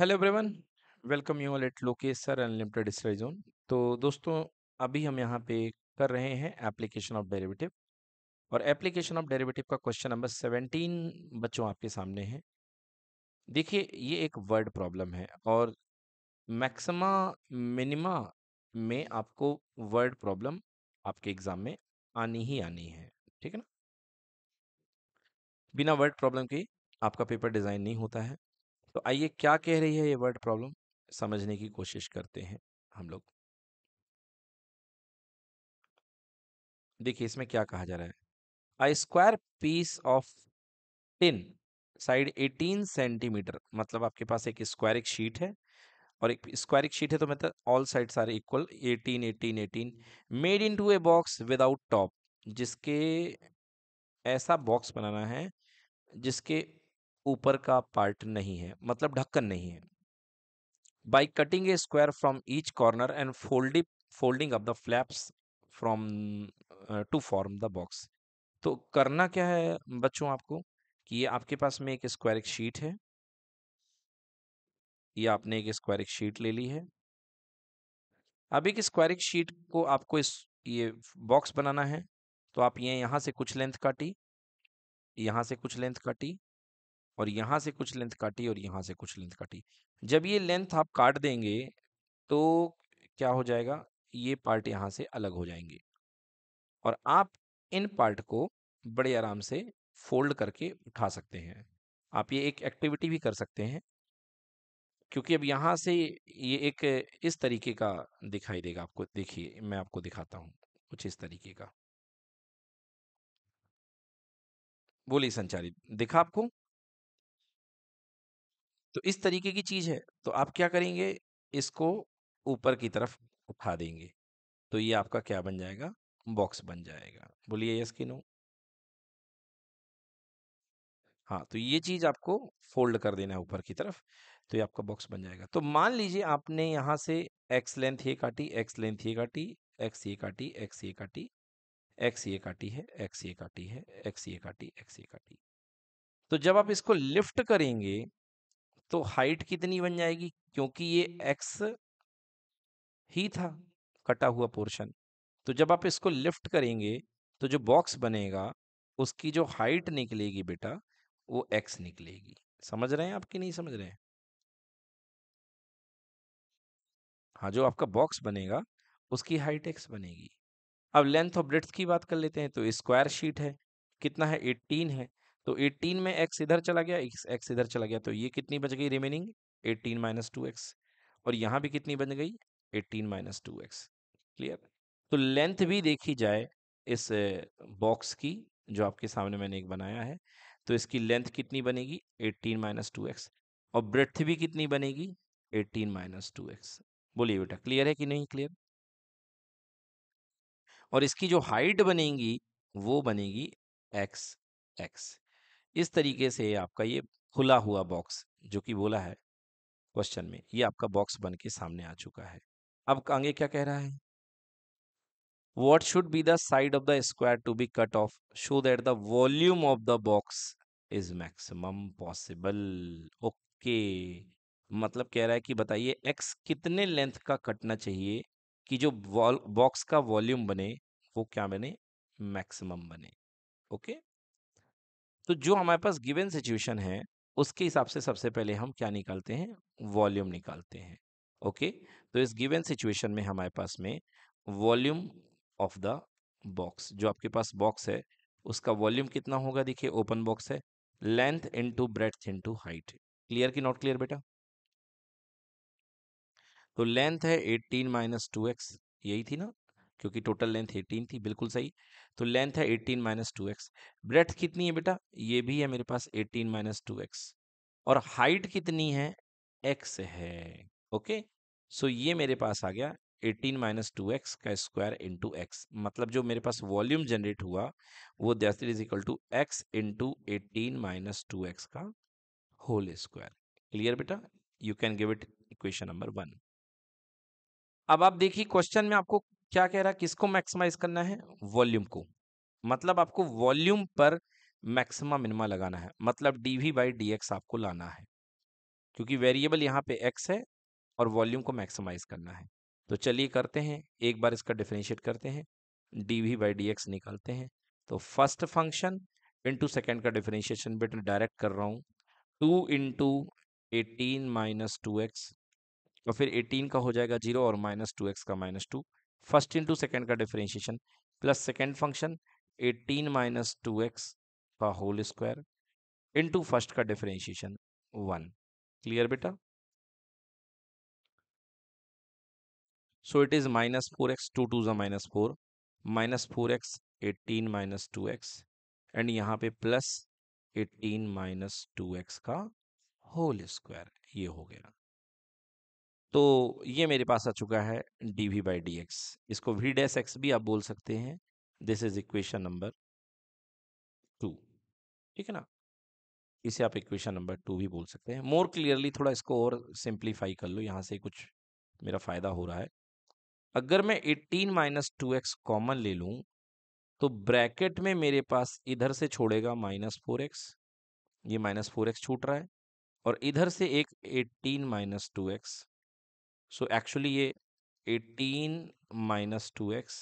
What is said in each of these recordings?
Hello everyone welcome you all at Lokesh sir unlimited study zone तो दोस्तों अभी हम यहाँ पे कर रहे हैं एप्लीकेशन ऑफ डेरिवेटिव और एप्लीकेशन ऑफ डेरिवेटिव का क्वेश्चन नंबर सेवनटीन बच्चों आपके सामने है देखिए ये एक वर्ड प्रॉब्लम है और मैक्सिमा मिनिमा में आपको वर्ड प्रॉब्लम आपके एग्जाम में आनी ही आनी है ठीक है ना बिना वर्ड प्रॉब्लम के आपका पेपर डिज़ाइन नहीं होता है तो आइए क्या कह रही है ये वर्ड प्रॉब्लम समझने की कोशिश करते हैं हम लोग देखिए इसमें क्या कहा जा रहा है a square piece of tin side 18 centimetre मतलब आपके पास एक स्क्वायरिक शीट है और एक स्क्वायरिक शीट है तो मतलब ऑल साइड सारे equal 18 18 18 made into a box without top जिसके ऐसा बॉक्स बनाना है जिसके ऊपर का पार्ट नहीं है मतलब ढक्कन नहीं है by cutting a square from each corner and folding folding of the flaps from to form the box तो करना क्या है बच्चों आपको कि ये आपके पास में एक स्क्वायर एक शीट है ये आपने एक स्क्वायर एक शीट ले ली है अब एक स्क्वायर एक शीट को आपको इस ये बॉक्स बनाना है तो आप ये यहाँ से कुछ लेंथ काटी यहाँ से कुछ लेंथ काटी और यहाँ से कुछ लेंथ काटी और यहाँ से कुछ लेंथ काटी जब ये लेंथ आप काट देंगे तो क्या हो जाएगा ये पार्ट यहाँ से अलग हो जाएंगे और आप इन पार्ट को बड़े आराम से फोल्ड करके उठा सकते हैं आप ये एक एक्टिविटी भी कर सकते हैं क्योंकि अब यहाँ से ये एक इस तरीके का दिखाई देगा आपको देखिए मैं आपको दिखाता हूँ कुछ इस तरीके का बोली संचारित दिखा आपको तो इस तरीके की चीज़ है तो आप क्या करेंगे इसको ऊपर की तरफ उठा देंगे तो ये आपका क्या बन जाएगा बॉक्स बन जाएगा बोलिए यस कि नो हाँ तो ये चीज़ आपको फोल्ड कर देना है ऊपर की तरफ तो ये आपका बॉक्स बन जाएगा तो मान लीजिए आपने यहाँ से एक्स लेंथ ये काटी एक्स लेंथ ये काटी एक्स ये काटी एक्स ये काटी एक्स ये काटी है एक्स ये काटी है एक्स ये काटी एक्स ये काटी तो जब आप इसको लिफ्ट करेंगे तो हाइट कितनी बन जाएगी क्योंकि ये एक्स ही था कटा हुआ पोर्शन तो जब आप इसको लिफ्ट करेंगे तो जो बॉक्स बनेगा उसकी जो हाइट निकलेगी बेटा वो एक्स निकलेगी समझ रहे हैं आप कि नहीं समझ रहे हैं हाँ जो आपका बॉक्स बनेगा उसकी हाइट एक्स बनेगी अब लेंथ ऑफ ब्रेथ की बात कर लेते हैं तो स्क्वायर शीट है कितना है एट्टीन है तो 18 में x इधर चला गया x इधर चला गया तो ये कितनी बच गई रिमेनिंग 18 माइनस टू और यहाँ भी कितनी बच गई 18 माइनस टू क्लियर तो लेंथ भी देखी जाए इस बॉक्स की जो आपके सामने मैंने एक बनाया है तो इसकी लेंथ कितनी बनेगी 18 माइनस टू और ब्रेथ भी कितनी बनेगी 18 माइनस टू बोलिए बेटा क्लियर है कि नहीं क्लियर और इसकी जो हाइट बनेगी वो बनेगी एक्स एक्स इस तरीके से आपका ये खुला हुआ बॉक्स जो कि बोला है क्वेश्चन में ये आपका बॉक्स बन के सामने आ चुका है अब आगे क्या कह रहा है what should be the side of the square to be cut off show that the volume of the box is maximum possible okay मतलब कह रहा है कि बताइए एक्स कितने लेंथ का कटना चाहिए कि जो बॉक्स का वॉल्यूम बने वो क्या बने मैक्सिमम बने ओके okay? तो जो हमारे पास गिवन सिचुएशन है उसके हिसाब से सबसे पहले हम क्या निकालते हैं वॉल्यूम निकालते हैं ओके तो इस गिवन सिचुएशन में हमारे पास में वॉल्यूम ऑफ द बॉक्स जो आपके पास बॉक्स है उसका वॉल्यूम कितना होगा देखिए ओपन बॉक्स है length into breadth into height clear की नॉट क्लियर बेटा तो लेंथ है 18 माइनस टू एक्स यही थी ना क्योंकि टोटल लेंथ 18 थी बिल्कुल सही तो लेंथ है 18 माइनस टू एक्स ब्रेथ कितनी है बेटा ये भी है मेरे पास 18 माइनस टू एक्स और हाइट कितनी है एक्स है ओके सो ये मेरे पास आ गया 18 माइनस टू एक्स का स्क्वायर इंटू एक्स मतलब जो मेरे पास वॉल्यूम जनरेट हुआ वो that is equal to x into eighteen minus two x का होल स्क्वायर क्लियर बेटा you can give it equation number one अब आप देखिए क्वेश्चन में आपको क्या कह रहा है किसको मैक्सिमाइज करना है वॉल्यूम को मतलब आपको वॉल्यूम पर मैक्सिमा मिनिमा लगाना है मतलब d v by d x आपको लाना है क्योंकि वेरिएबल यहाँ पे एक्स है और वॉल्यूम को मैक्सिमाइज करना है तो चलिए करते हैं एक बार इसका डिफ्रेंशिएट करते हैं d v by d x निकालते हैं तो फर्स्ट फंक्शन इंटू सेकेंड का डिफ्रेंशिएशन बेटर डायरेक्ट कर रहा हूँ two into eighteen minus two x और फिर एटीन का हो जाएगा जीरो और माइनस टू एक्स का minus two first into second का differentiation plus second function eighteen minus two x का होल स्क्वायर इंटू फर्स्ट का डिफरेंशिएशन वन क्लियर बेटा so it is minus four x two two ज minus four minus four x eighteen minus two x and यहाँ पे plus eighteen minus two x का whole square ये हो गया तो ये मेरे पास आ चुका है d v by d x इसको वी डैस एक्स भी आप बोल सकते हैं this is equation number two ठीक है ना इसे आप इक्वेशन नंबर टू भी बोल सकते हैं मोर क्लियरली थोड़ा इसको और सिंप्लीफाई कर लो यहाँ से कुछ मेरा फ़ायदा हो रहा है अगर मैं eighteen minus two x common ले लूँ तो ब्रैकेट में मेरे पास इधर से छोड़ेगा माइनस फोर एक्स ये माइनस फोर एक्स छूट रहा है और इधर से एक eighteen minus two x so so actually ये 18 minus two x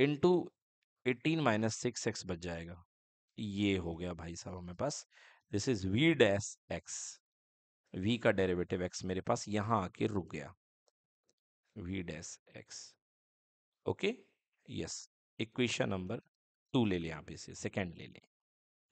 into eighteen minus six x बच जाएगा ये हो गया भाई साहब हमारे पास this is v dash x v का डेरिवेटिव एक्स मेरे पास यहाँ आके रुक गया v dash x okay yes equation number two ले लें आप इसे सेकेंड ले लें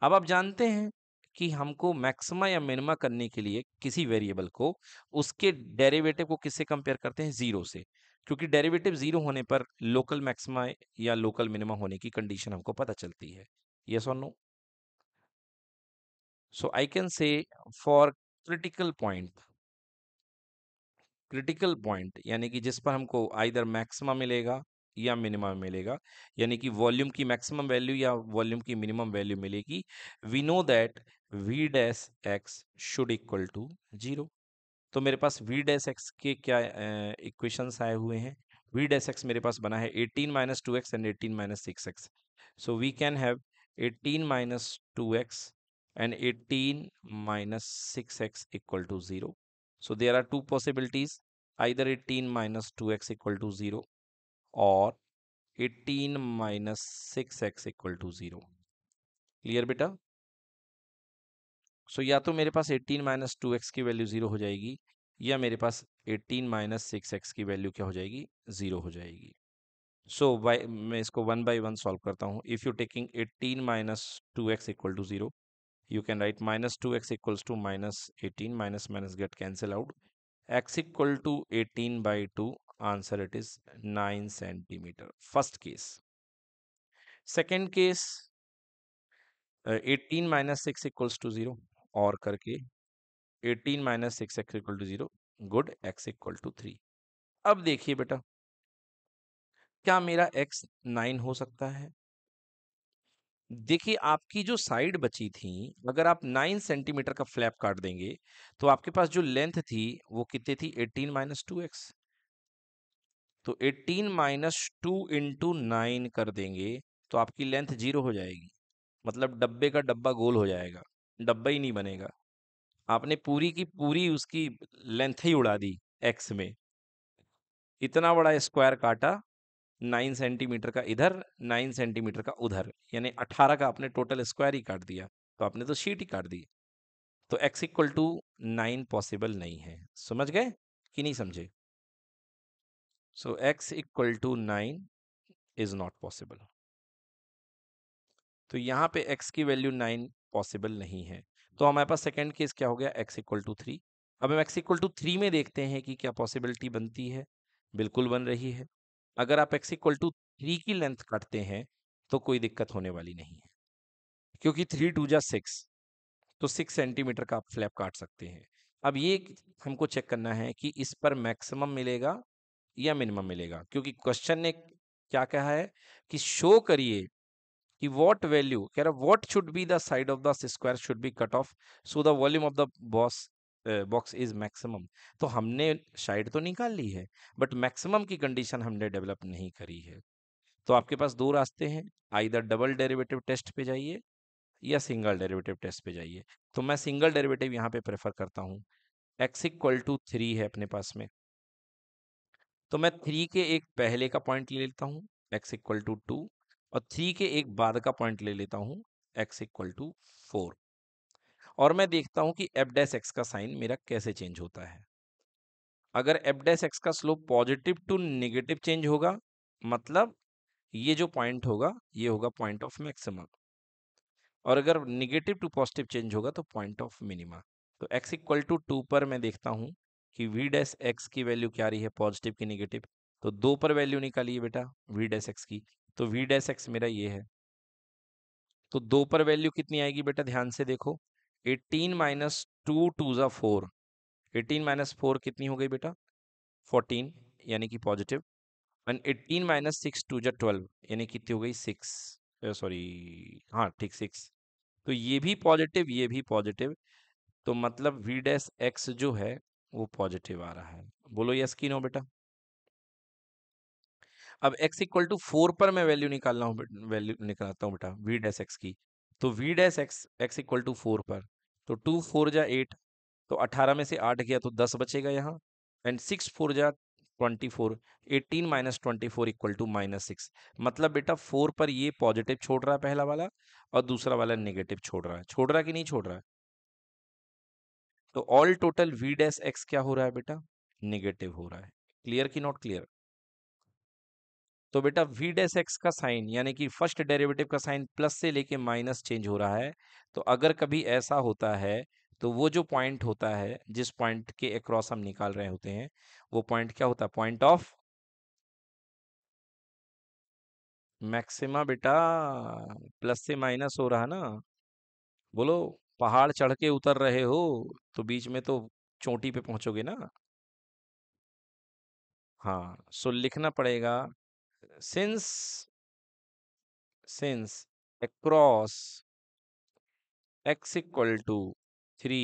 अब आप जानते हैं कि हमको मैक्सिमा या मिनिमा करने के लिए किसी वेरिएबल को उसके डेरिवेटिव को किससे कंपेयर करते हैं जीरो से क्योंकि डेरिवेटिव जीरो होने पर लोकल मैक्सिमा या लोकल मिनिमा होने की कंडीशन हमको पता चलती है यस और no so I can say for critical point critical point यानी कि जिस पर हमको आइदर मैक्सिमा मिलेगा या मिनिमम मिलेगा यानी कि वॉल्यूम की मैक्सिमम वैल्यू या वॉल्यूम की मिनिमम वैल्यू मिलेगी we know that v dash x should equal to zero तो मेरे पास वी डैस एक्स के क्या इक्वेशंस आए हुए हैं वी डैस एक्स मेरे पास बना है eighteen minus two x and eighteen minus six x so we can have eighteen minus two x minus 18 x equal to zero so there are two possibilities either eighteen 18 two x equal to zero और 18 minus six x equal to zero clear बेटा so या तो मेरे पास 18 minus two x की value zero हो जाएगी या मेरे पास 18 माइनस सिक्स एक्स की वैल्यू क्या हो जाएगी ज़ीरो हो जाएगी सो so, बाई मैं इसको वन बाई वन सॉल्व करता हूँ if you taking 18 minus two x equal to zero you can write minus two x equals to minus eighteen minus minus get cancel out x equal to eighteen by two answer it is nine centimetre first case second case eighteen minus six equals to zero और करके eighteen minus six x equal to zero good x equal to three अब देखिए बेटा क्या मेरा x nine हो सकता है देखिए आपकी जो साइड बची थी अगर आप नाइन सेंटीमीटर का फ्लैप काट देंगे तो आपके पास जो लेंथ थी वो कितनी थी एटीन माइनस टू एक्स तो 18 माइनस टू इंटू नाइन कर देंगे तो आपकी लेंथ जीरो हो जाएगी मतलब डब्बे का डब्बा गोल हो जाएगा डब्बा ही नहीं बनेगा आपने पूरी की पूरी उसकी लेंथ ही उड़ा दी एक्स में इतना बड़ा स्क्वायर काटा नाइन सेंटीमीटर का इधर नाइन सेंटीमीटर का उधर यानी अट्ठारह का आपने टोटल स्क्वायर ही काट दिया तो आपने तो शीट ही काट दी तो x equal to nine possible नहीं है समझ गए कि नहीं समझे So x equal to 9 is not possible. तो यहाँ पे x की वैल्यू 9 पॉसिबल नहीं है तो हमारे पास सेकेंड केस क्या हो गया x इक्वल टू थ्री अब हम x इक्वल टू थ्री में देखते हैं कि क्या पॉसिबिलिटी बनती है बिल्कुल बन रही है अगर आप x इक्वल टू थ्री की लेंथ काटते हैं तो कोई दिक्कत होने वाली नहीं है क्योंकि थ्री टू जा सिक्स तो सिक्स सेंटीमीटर का आप फ्लैप काट सकते हैं अब ये हमको चेक करना है कि इस पर मैक्सिमम मिलेगा या मिनिमम मिलेगा क्योंकि क्वेश्चन ने क्या कहा है कि शो करिए कि वॉट वैल्यू कह रहा what should be the side of the square should be cut off so the volume of the boss box is maximum तो हमने साइड तो निकाल ली है बट मैक्सिमम की कंडीशन हमने डेवलप नहीं करी है तो आपके पास दो रास्ते हैं आइधर डबल डेरिवेटिव टेस्ट पे जाइए या सिंगल डेरिवेटिव टेस्ट पे जाइए तो मैं सिंगल डेरिवेटिव यहाँ पे प्रेफर करता हूँ एक्स इक्वल टू थ्री है अपने पास में तो मैं थ्री के एक पहले का पॉइंट ले लेता हूँ एक्स इक्वल टू टू और थ्री के एक बाद का पॉइंट ले लेता हूँ एक्स इक्वल टू फोर और मैं देखता हूँ कि एफ एक्स का साइन मेरा कैसे चेंज होता है अगर एफ एक्स का slope positive to negative change होगा मतलब ये जो पॉइंट होगा ये होगा पॉइंट ऑफ मैक्सिमम और अगर निगेटिव टू पॉजिटिव चेंज होगा तो पॉइंट ऑफ मिनिमा तो एक्स इक्वल टू टू पर मैं देखता हूँ कि वी डैस एक्स की वैल्यू क्या रही है पॉजिटिव की निगेटिव तो दो पर वैल्यू निकालिए बेटा वी डैस एक्स की तो वी डैस एक्स मेरा ये है तो दो पर वैल्यू कितनी आएगी बेटा ध्यान से देखो एटीन माइनस टू टू ज़ा फोर एटीन माइनस फोर कितनी हो गई बेटा फोर्टीन यानी कि positive and eighteen minus six two ज़ा ट्वेल्व यानी कितनी हो गई सिक्स सॉरी हाँ ठीक सिक्स तो ये भी पॉजिटिव ये भी पॉजिटिव तो मतलब वी डैस एक्स जो है वो पॉजिटिव आ रहा है बोलो यस की नो बेटा अब x इक्वल टू फोर पर मैं वैल्यू निकालना हूँ वैल्यू निकालता हूँ बेटा वी डैस एक्स की तो v dash x x equal to four पर तो टू फोर जा एट तो अठारह में से आठ गया तो दस बचेगा यहाँ एंड सिक्स फोर जा twenty four eighteen minus twenty four equal to minus six मतलब बेटा फोर पर ये पॉजिटिव छोड़ रहा है पहला वाला और दूसरा वाला नेगेटिव छोड़ रहा है छोड़ रहा कि नहीं छोड़ रहा है तो all total v dash x क्या हो रहा है बेटा निगेटिव हो रहा है क्लियर की नॉट क्लियर तो बेटा वी डैश एक्स का साइन यानी कि फर्स्ट डेरिवेटिव का साइन प्लस से लेके माइनस चेंज हो रहा है तो अगर कभी ऐसा होता है तो वो जो पॉइंट होता है जिस पॉइंट के अक्रॉस हम निकाल रहे होते हैं वो पॉइंट क्या होता है पॉइंट ऑफ मैक्सिमा बेटा प्लस से माइनस हो रहा ना बोलो पहाड़ चढ़ के उतर रहे हो तो बीच में तो चोटी पे पहुंचोगे ना हाँ सो लिखना पड़ेगा since since across x equal to three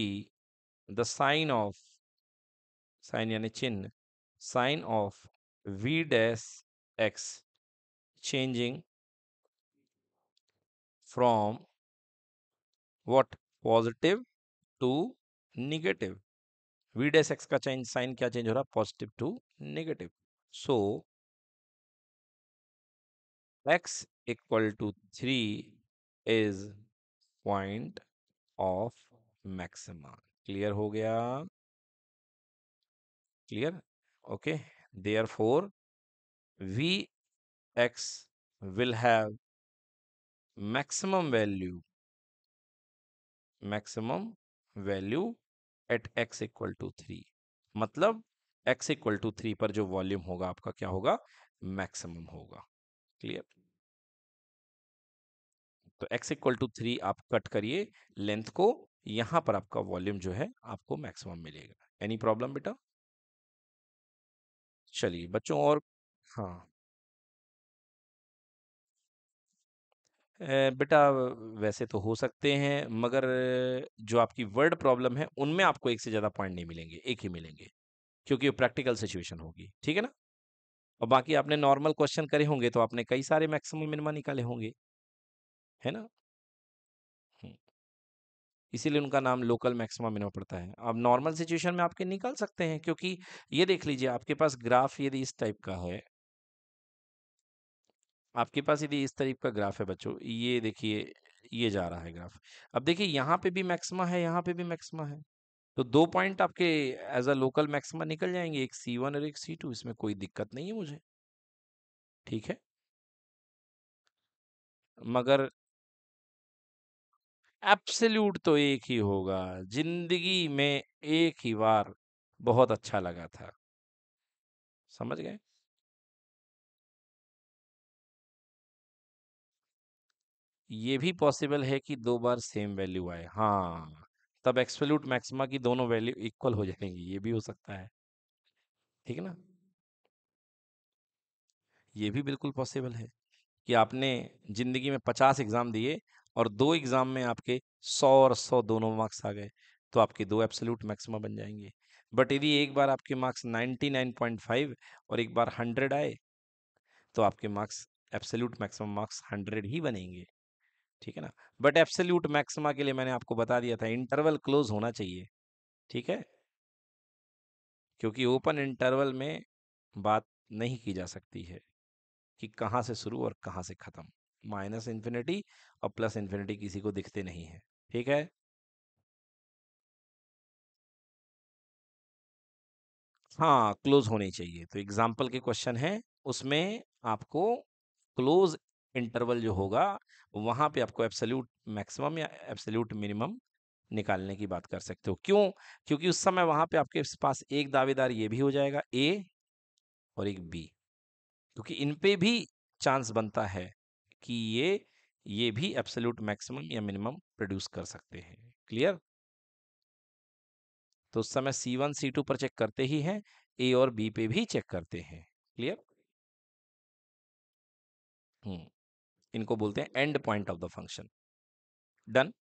the sign of sign यानी चिन्ह sign of v dash x changing from what positive to negative v dash x का चेंज साइन क्या चेंज हो रहा है positive to negative so x equal to three is point of maxima clear हो गया clear okay therefore v x will have maximum value maximum value at x equal to three मतलब x equal to three पर जो volume होगा आपका क्या होगा maximum होगा क्लियर तो एक्स इक्वल टू थ्री आप कट करिए लेंथ को यहां पर आपका वॉल्यूम जो है आपको मैक्सिमम मिलेगा एनी प्रॉब्लम बेटा चलिए बच्चों और हाँ बेटा वैसे तो हो सकते हैं मगर जो आपकी वर्ड प्रॉब्लम है उनमें आपको एक से ज़्यादा पॉइंट नहीं मिलेंगे एक ही मिलेंगे क्योंकि वो प्रैक्टिकल सिचुएशन होगी ठीक है ना और बाकी आपने नॉर्मल क्वेश्चन करे होंगे तो आपने कई सारे मैक्सिमम मिनिमा निकाले होंगे है ना इसीलिए उनका नाम लोकल मैक्सिमम मिनिमा पड़ता है आप नॉर्मल सिचुएशन में आपके निकाल सकते हैं क्योंकि ये देख लीजिए आपके पास ग्राफ यदि इस टाइप का है आपके पास यदि इस तरीके का ग्राफ है बच्चों ये देखिए ये जा रहा है ग्राफ अब देखिए यहाँ पे भी मैक्सिमा है यहाँ पे भी मैक्सिमा है तो दो पॉइंट आपके एज अ लोकल मैक्सिमा निकल जाएंगे एक सी वन और एक सी टू इसमें कोई दिक्कत नहीं है मुझे ठीक है मगर एप्सल्यूट तो एक ही होगा जिंदगी में एक ही बार बहुत अच्छा लगा था समझ गए ये भी पॉसिबल है कि दो बार सेम वैल्यू आए हाँ तब एक्सपल्यूट मैक्सिमा की दोनों वैल्यू इक्वल हो जाएंगी ये भी हो सकता है ठीक है ना ये भी बिल्कुल पॉसिबल है कि आपने जिंदगी में पचास एग्जाम दिए और दो एग्जाम में आपके सौ और सौ दोनों मार्क्स आ गए तो आपके दो एब्सोल्यूट मैक्सिमा बन जाएंगे बट यदि एक बार आपके मार्क्स नाइन पॉइंट फाइव और एक बार हंड्रेड आए तो आपके marks absolute maximum marks hundred ही बनेंगे ठीक है ना बट एब्सोल्यूट मैक्सिमा के लिए मैंने आपको बता दिया था इंटरवल क्लोज होना चाहिए ठीक है क्योंकि ओपन इंटरवल में बात नहीं की जा सकती है कि कहां से शुरू और कहां से ख़त्म माइनस इंफिनिटी और प्लस इंफिनिटी किसी को दिखते नहीं है ठीक है हाँ क्लोज होनी चाहिए तो एग्जाम्पल के क्वेश्चन है उसमें आपको क्लोज इंटरवल जो होगा वहां पे आपको एब्सोल्यूट मैक्सिमम या एब्सोल्यूट मिनिमम निकालने की बात कर सकते हो क्यों क्योंकि उस समय वहां पे आपके पास एक दावेदार ये भी हो जाएगा ए और एक बी क्योंकि इन पे भी चांस बनता है कि ये ये भी एब्सोल्यूट मैक्सिमम या मिनिमम प्रोड्यूस कर सकते हैं क्लियर तो उस समय सी वन सी टू पर चेक करते ही हैं ए और बी पे भी चेक करते हैं क्लियर हम्म इनको बोलते हैं end point of the function done